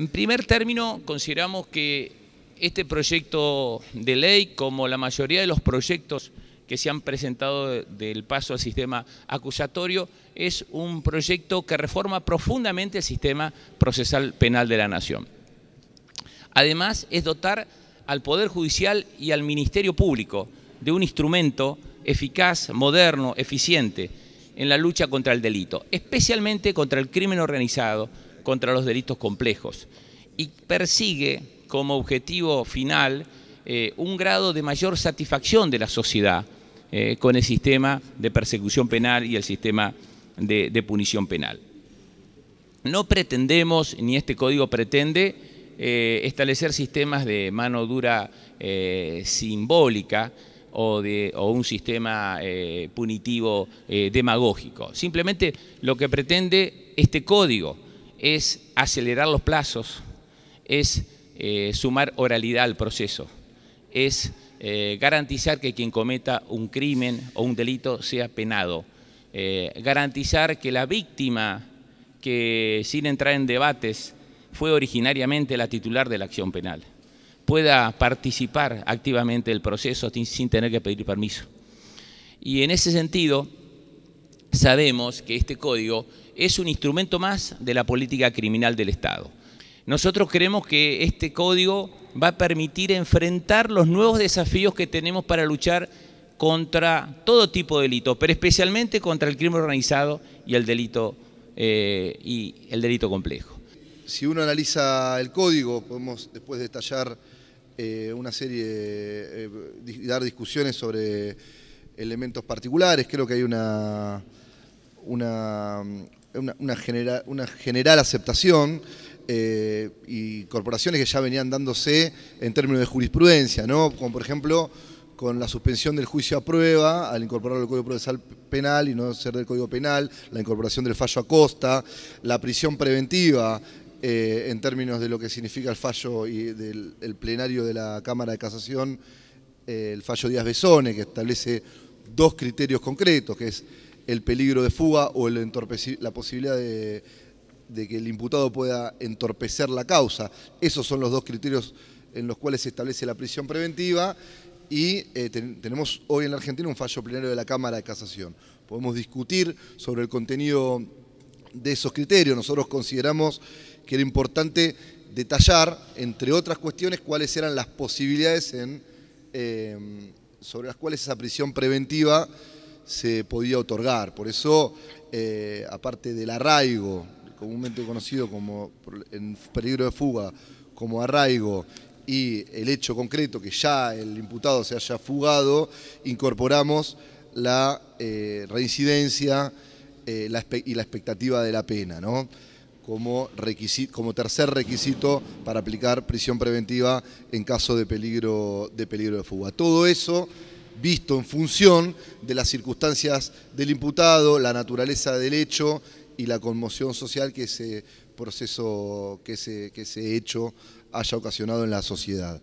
En primer término, consideramos que este proyecto de ley, como la mayoría de los proyectos que se han presentado del paso al sistema acusatorio, es un proyecto que reforma profundamente el sistema procesal penal de la Nación. Además, es dotar al Poder Judicial y al Ministerio Público de un instrumento eficaz, moderno, eficiente en la lucha contra el delito, especialmente contra el crimen organizado, contra los delitos complejos y persigue como objetivo final eh, un grado de mayor satisfacción de la sociedad eh, con el sistema de persecución penal y el sistema de, punición penal. No pretendemos, ni este código pretende, eh, establecer sistemas de mano dura simbólica o, de, o un sistema punitivo demagógico. Simplemente lo que pretende este código es acelerar los plazos, es eh, sumar oralidad al proceso, es eh, garantizar que quien cometa un crimen o un delito sea penado, eh, garantizar que la víctima, que sin entrar en debates fue originariamente la titular de la acción penal, pueda participar activamente del proceso sin tener que pedir permiso. Y en ese sentido, sabemos que este código es un instrumento más de la política criminal del Estado. Nosotros creemos que este código va a permitir enfrentar los nuevos desafíos que tenemos para luchar contra todo tipo de delitos, pero especialmente contra el crimen organizado y el delito, eh, y el delito complejo. Si uno analiza el código, podemos después detallar eh, una serie, eh, dar discusiones sobre elementos particulares, creo que hay una, una, una, una general aceptación eh, y corporaciones que ya venían dándose en términos de jurisprudencia, ¿no? Como por ejemplo con la suspensión del juicio a prueba al incorporarlo al Código Procesal Penal y no ser del Código Penal, la incorporación del fallo a costa, la prisión preventiva eh, en términos de lo que significa el fallo y del el plenario de la Cámara de Casación, eh, el fallo Díaz Besone, que establece dos criterios concretos, que es el peligro de fuga o la posibilidad de, que el imputado pueda entorpecer la causa. Esos son los dos criterios en los cuales se establece la prisión preventiva y eh, tenemos hoy en la Argentina un fallo plenario de la Cámara de Casación. Podemos discutir sobre el contenido de esos criterios. Nosotros consideramos que era importante detallar, entre otras cuestiones, cuáles eran las posibilidades eh, sobre las cuales esa prisión preventiva se podía otorgar. Por eso, eh, aparte del arraigo, comúnmente conocido como en peligro de fuga, como arraigo, y el hecho concreto que ya el imputado se haya fugado, incorporamos la eh, reincidencia eh, y la expectativa de la pena, ¿no? Como, requisito, como tercer requisito para aplicar prisión preventiva en caso de peligro de, peligro de fuga. Todo eso visto en función de las circunstancias del imputado, la naturaleza del hecho y la conmoción social que ese proceso, que ese, que hecho haya ocasionado en la sociedad.